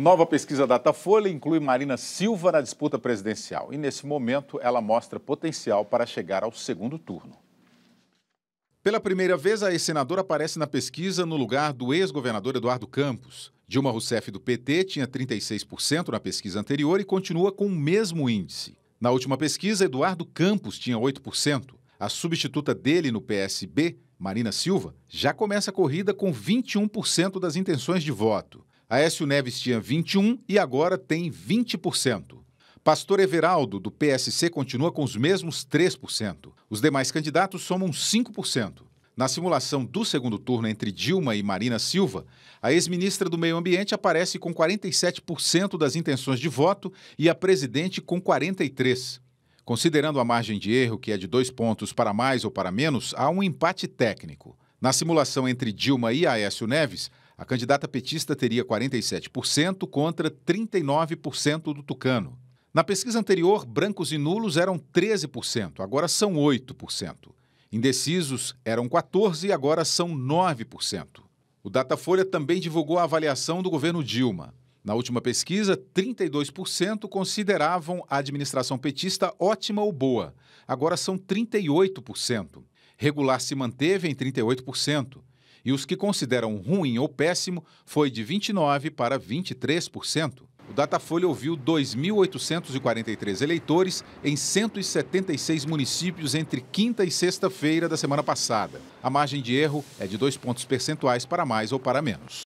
Nova pesquisa Datafolha inclui Marina Silva na disputa presidencial e, nesse momento, ela mostra potencial para chegar ao segundo turno. Pela primeira vez, a ex-senadora aparece na pesquisa no lugar do ex-governador Eduardo Campos. Dilma Rousseff, do PT, tinha 36% na pesquisa anterior e continua com o mesmo índice. Na última pesquisa, Eduardo Campos tinha 8%. A substituta dele no PSB, Marina Silva, já começa a corrida com 21% das intenções de voto. Aécio Neves tinha 21% e agora tem 20%. Pastor Everaldo, do PSC, continua com os mesmos 3%. Os demais candidatos somam 5%. Na simulação do segundo turno entre Dilma e Marina Silva, a ex-ministra do Meio Ambiente aparece com 47% das intenções de voto e a presidente com 43%. Considerando a margem de erro, que é de dois pontos para mais ou para menos, há um empate técnico. Na simulação entre Dilma e Aécio Neves, a candidata petista teria 47% contra 39% do tucano. Na pesquisa anterior, brancos e nulos eram 13%, agora são 8%. Indecisos eram 14% e agora são 9%. O Datafolha também divulgou a avaliação do governo Dilma. Na última pesquisa, 32% consideravam a administração petista ótima ou boa. Agora são 38%. Regular se manteve em 38% e os que consideram ruim ou péssimo foi de 29% para 23%. O Datafolha ouviu 2.843 eleitores em 176 municípios entre quinta e sexta-feira da semana passada. A margem de erro é de dois pontos percentuais para mais ou para menos.